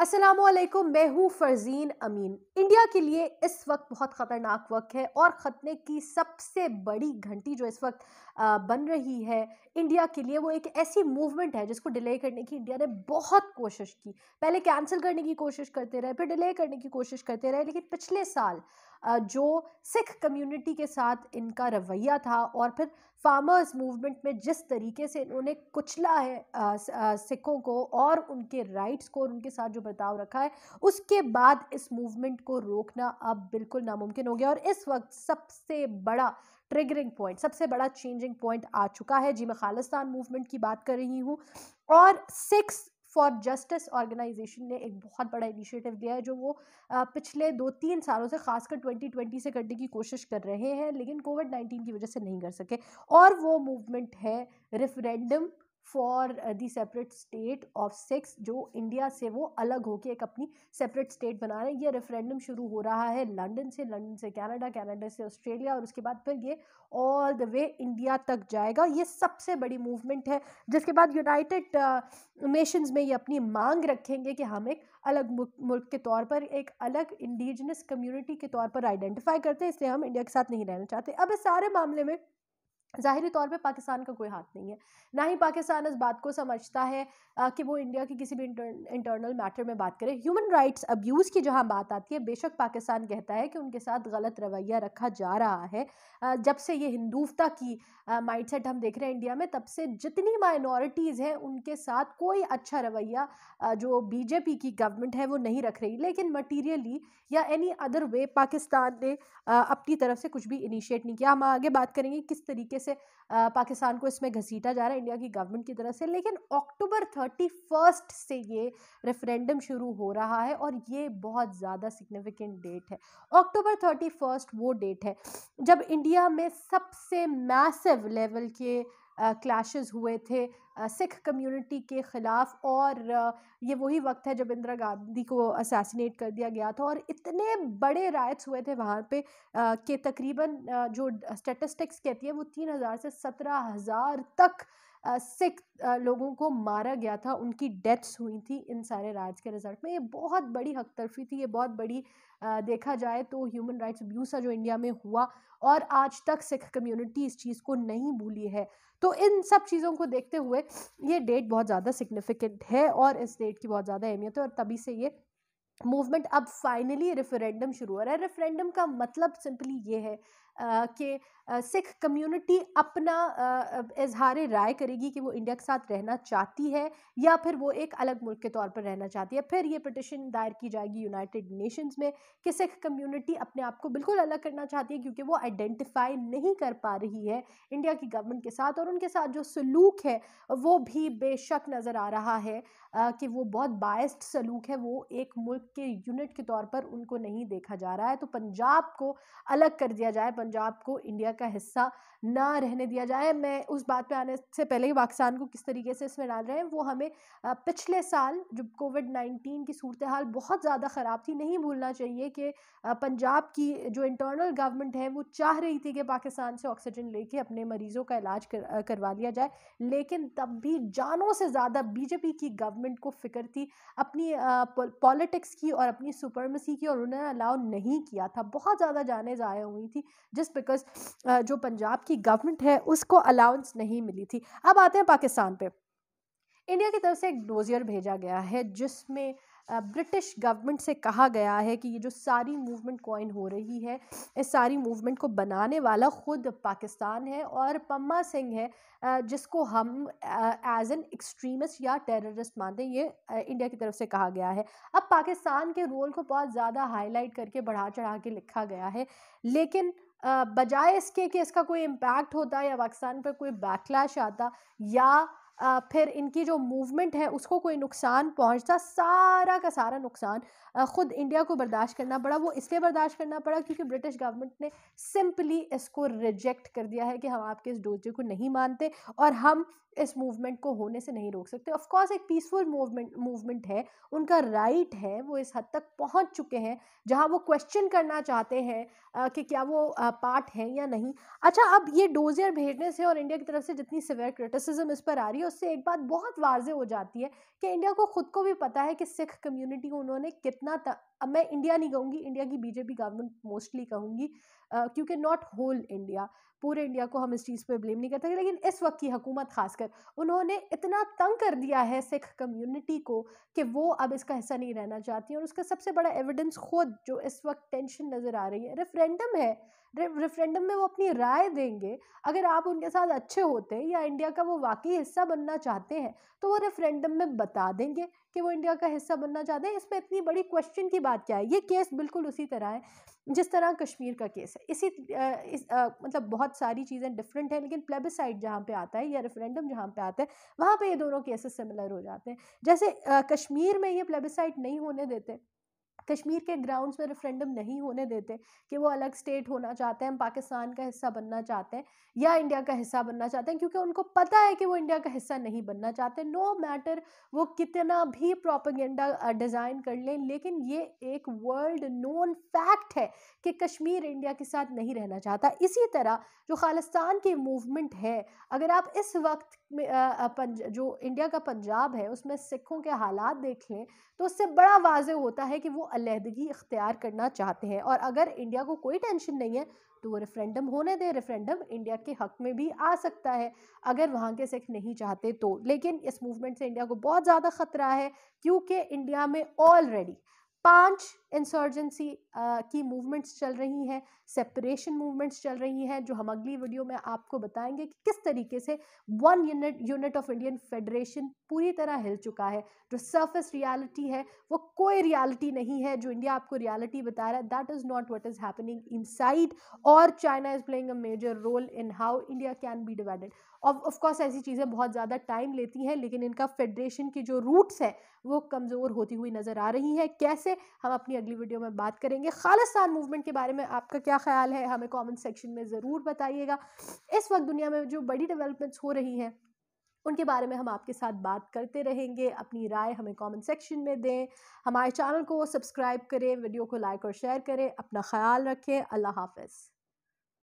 असलम मैं हूँ फरजीन अमीन इंडिया के लिए इस वक्त बहुत ख़तरनाक वक्त है और ख़तने की सबसे बड़ी घंटी जो इस वक्त बन रही है इंडिया के लिए वो एक ऐसी मूवमेंट है जिसको डिले करने की इंडिया ने बहुत कोशिश की पहले कैंसिल करने की कोशिश करते रहे फिर डिले करने की कोशिश करते रहे लेकिन पिछले साल जो सिख कम्युनिटी के साथ इनका रवैया था और फिर फार्मर्स मूवमेंट में जिस तरीके से इन्होंने कुचला है सिखों को और उनके राइट्स को और उनके साथ जो बर्ताव रखा है उसके बाद इस मूवमेंट को रोकना अब बिल्कुल नामुमकिन हो गया और इस वक्त सबसे बड़ा ट्रिगरिंग पॉइंट सबसे बड़ा चेंजिंग पॉइंट आ चुका है जी मैं खालिस्तान मूवमेंट की बात कर रही हूँ और सिक्स फॉर जस्टिस ऑर्गेनाइजेशन ने एक बहुत बड़ा इनिशिएटिव दिया है जो वो पिछले दो तीन सालों से खासकर 2020 से करने की कोशिश कर रहे हैं लेकिन कोविड 19 की वजह से नहीं कर सके और वो मूवमेंट है referendum for the separate state of Sikhs जो इंडिया से वो अलग होकर एक अपनी सेपरेट स्टेट बना रहे हैं ये रेफरेंडम शुरू हो रहा है लंदन से लंदन से कनाडा कनाडा से ऑस्ट्रेलिया और उसके बाद फिर ये ऑल द वे इंडिया तक जाएगा ये सबसे बड़ी मूवमेंट है जिसके बाद यूनाइटेड नेशंस uh, में ये अपनी मांग रखेंगे कि हम एक अलग मुल्क के तौर पर एक अलग इंडिजनस कम्युनिटी के तौर पर आइडेंटिफाई करते हैं इसलिए हम इंडिया के साथ नहीं रहना चाहते अब इस सारे मामले में ज़ाहरी तौर पे पाकिस्तान का कोई हाथ नहीं है ना ही पाकिस्तान इस बात को समझता है कि वो इंडिया की किसी भी इंटरनल मैटर में बात करे ह्यूमन राइट्स अब्यूज़ की जहाँ बात आती है बेशक पाकिस्तान कहता है कि उनके साथ गलत रवैया रखा जा रहा है जब से ये हिंदूफ्ता की माइंडसेट हम देख रहे हैं इंडिया में तब से जितनी माइनॉरिटीज़ हैं उनके साथ कोई अच्छा रवैया जो बीजेपी की गवर्नमेंट है वो नहीं रख रही लेकिन मटीरियली या एनी अदर वे पाकिस्तान ने अपनी तरफ से कुछ भी इनिशिएट नहीं किया हम आगे बात करेंगे किस तरीके से पाकिस्तान को इसमें घसीटा जा रहा है इंडिया की गवर्नमेंट की तरफ से लेकिन अक्टूबर थर्टी फर्स्ट से ये रेफरेंडम शुरू हो रहा है और ये बहुत ज़्यादा सिग्निफिकेंट डेट है अक्टूबर थर्टी फर्स्ट वो डेट है जब इंडिया में सबसे मैसिव लेवल के क्लैशेस हुए थे सिख कम्युनिटी के ख़िलाफ़ और ये वही वक्त है जब इंदिरा गांधी को असैसिनेट कर दिया गया था और इतने बड़े राइट्स हुए थे वहाँ पे कि तकरीबन जो स्टेटिस्टिक्स कहती है वो तीन हज़ार से सत्रह हज़ार तक सिख लोगों को मारा गया था उनकी डेथ्स हुई थी इन सारे राज के रिजल्ट में ये बहुत बड़ी हक तरफी थी ये बहुत बड़ी देखा जाए तो ह्यूमन राइट्स अब्यूज़ जो इंडिया में हुआ और आज तक सिख कम्युनिटी इस चीज़ को नहीं भूली है तो इन सब चीज़ों को देखते हुए ये डेट बहुत ज़्यादा सिग्निफिकेंट है और इस डेट की बहुत ज़्यादा अहमियत है और तभी से ये मूवमेंट अब फाइनली रेफरेंडम शुरू हो रहा है रेफरेंडम का मतलब सिंपली ये है कि सिख कम्युनिटी अपना इजहार राय करेगी कि वो इंडिया के साथ रहना चाहती है या फिर वो एक अलग मुल्क के तौर पर रहना चाहती है फिर ये पटिशन दायर की जाएगी यूनाइटेड नेशंस में कि सिख कम्युनिटी अपने आप को बिल्कुल अलग करना चाहती है क्योंकि वो आइडेंटिफाई नहीं कर पा रही है इंडिया की गवर्नमेंट के साथ और उनके साथ जो सलूक है वो भी बेशक नज़र आ रहा है कि वो बहुत बायस्ड सलूक है वो एक मुल्क के यूनिट के तौर पर उनको नहीं देखा जा रहा है तो पंजाब को अलग कर दिया जाए पंजाब को इंडिया का हिस्सा ना रहने दिया जाए मैं उस बात पे आने से पहले ही पाकिस्तान को किस तरीके से इसमें डाल रहे हैं वो हमें पिछले साल जब कोविड नाइन्टीन की सूरत हाल बहुत ज़्यादा ख़राब थी नहीं भूलना चाहिए कि पंजाब की जो इंटरनल गवर्नमेंट है वो चाह रही थी कि पाकिस्तान से ऑक्सीजन लेके अपने मरीज़ों का इलाज कर, करवा लिया जाए लेकिन तब भी जानों से ज़्यादा बीजेपी की गवर्नमेंट को फिक्र थी अपनी पॉलिटिक्स की और अपनी सुपरमसी की और उन्हें अलाउ नहीं किया था बहुत ज़्यादा जाने ज़ाया हुई थी जस्ट बिकॉज uh, जो पंजाब की गवर्नमेंट है उसको अलाउंस नहीं मिली थी अब आते हैं पाकिस्तान पे इंडिया की तरफ से एक डोजियर भेजा गया है जिसमें ब्रिटिश गवर्नमेंट से कहा गया है कि ये जो सारी मूवमेंट कॉइन हो रही है इस सारी मूवमेंट को बनाने वाला ख़ुद पाकिस्तान है और पम्मा सिंह है जिसको हम एज एन एक्सट्रीमिस्ट या टेररिस्ट मानते हैं ये इंडिया की तरफ से कहा गया है अब पाकिस्तान के रोल को बहुत ज़्यादा हाईलाइट करके बढ़ा चढ़ा के लिखा गया है लेकिन बजाय इसके कि इसका कोई इम्पैक्ट होता या पाकिस्तान पर कोई बैकलैश आता या फिर इनकी जो मूवमेंट है उसको कोई नुकसान पहुंचता सारा का सारा नुकसान ख़ुद इंडिया को बर्दाश्त करना पड़ा वो इसलिए बर्दाश्त करना पड़ा क्योंकि ब्रिटिश गवर्नमेंट ने सिंपली इसको रिजेक्ट कर दिया है कि हम आपके इस डोजे को नहीं मानते और हम इस मूवमेंट को होने से नहीं रोक सकते ऑफ कोर्स एक पीसफुल मूवमेंट मूवमेंट है उनका राइट right है वो इस हद तक पहुंच चुके हैं जहां वो क्वेश्चन करना चाहते हैं कि क्या वो पार्ट है या नहीं अच्छा अब ये डोजियर भेजने से और इंडिया की तरफ से जितनी सिवियर क्रिटिसिज्म इस पर आ रही है उससे एक बात बहुत वाजे हो जाती है कि इंडिया को खुद को भी पता है कि सिख कम्यूनिटी को उन्होंने कितना अब मैं इंडिया नहीं कहूँगी इंडिया की बीजेपी गवर्नमेंट मोस्टली कहूँगी क्योंकि नॉट होल इंडिया पूरे इंडिया को हम इस चीज़ पे ब्लेम नहीं करते लेकिन इस वक्त की हुकूमत खासकर उन्होंने इतना तंग कर दिया है सिख कम्युनिटी को कि वो अब इसका हिस्सा नहीं रहना चाहती और उसका सबसे बड़ा एविडेंस खुद जो इस वक्त टेंशन नज़र आ रही है रेफरेंडम है रेफरेंडम में वो अपनी राय देंगे अगर आप उनके साथ अच्छे होते हैं या इंडिया का वो वाकई हिस्सा बनना चाहते हैं तो वो रेफरेंडम में बता देंगे कि वो इंडिया का हिस्सा बनना चाहते हैं इसमें इतनी बड़ी क्वेश्चन की बात क्या है ये केस बिल्कुल उसी तरह है जिस तरह कश्मीर का केस है इसी आ, इस आ, मतलब बहुत सारी चीज़ें डिफरेंट हैं लेकिन प्लेबिसाइड जहाँ पे आता है या रेफरेंडम जहाँ पे आता है वहाँ पे ये दोनों केसेस सिमिलर हो जाते हैं जैसे आ, कश्मीर में ये प्लेबिसाइड नहीं होने देते कश्मीर के ग्राउंड्स में रेफरेंडम नहीं होने देते कि वो अलग स्टेट होना चाहते हैं हम पाकिस्तान का हिस्सा बनना चाहते हैं या इंडिया का हिस्सा बनना चाहते हैं क्योंकि उनको पता है कि वो इंडिया का हिस्सा नहीं बनना चाहते नो मैटर वो कितना भी प्रोपागेंडा डिज़ाइन कर लें लेकिन ये एक वर्ल्ड नोन फैक्ट है कि कश्मीर इंडिया के साथ नहीं रहना चाहता इसी तरह जो खालिस्तान की मूवमेंट है अगर आप इस वक्त में जो इंडिया का पंजाब है उसमें सिखों के हालात देख लें तो उससे बड़ा वाज होता है कि वो अलहदगी इख्तियार करना चाहते हैं और अगर इंडिया को कोई टेंशन नहीं है तो वो रेफरेंडम होने दें रेफरेंडम इंडिया के हक में भी आ सकता है अगर वहाँ के सिख नहीं चाहते तो लेकिन इस मूवमेंट से इंडिया को बहुत ज़्यादा ख़तरा है क्योंकि इंडिया में ऑलरेडी पाँच इंसर्जेंसी uh, की मूवमेंट्स चल रही हैं सेपरेशन मूवमेंट्स चल रही हैं जो हम अगली वीडियो में आपको बताएंगे कि किस तरीके से one unit unit of Indian federation पूरी तरह हिल चुका है जो सर्फस रियालिटी है वो कोई रियालिटी नहीं है जो इंडिया आपको रियालिटी बता रहा है that is not what is happening inside और China is playing a major role in how India can be divided और ऑफकोर्स ऐसी चीज़ें बहुत ज़्यादा टाइम लेती हैं लेकिन इनका फेडरेशन की जो रूट्स है वो कमज़ोर होती हुई नज़र आ रही है कैसे हम अपनी अगली वीडियो में बात करेंगे खालिस्तान मूवमेंट के बारे में आपका क्या ख्याल है हमें कॉमेंट सेक्शन में ज़रूर बताइएगा इस वक्त दुनिया में जो बड़ी डेवलपमेंट्स हो रही हैं उनके बारे में हम आपके साथ बात करते रहेंगे अपनी राय हमें कमेंट सेक्शन में दें हमारे चैनल को सब्सक्राइब करें वीडियो को लाइक और शेयर करें अपना ख्याल रखें अल्लाह हाफिज़